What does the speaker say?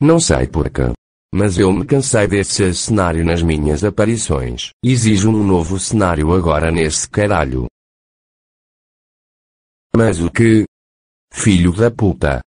Não sei porquê. Mas eu me cansei desse cenário nas minhas aparições. Exijo um novo cenário agora nesse caralho. Mas o que? Filho da puta.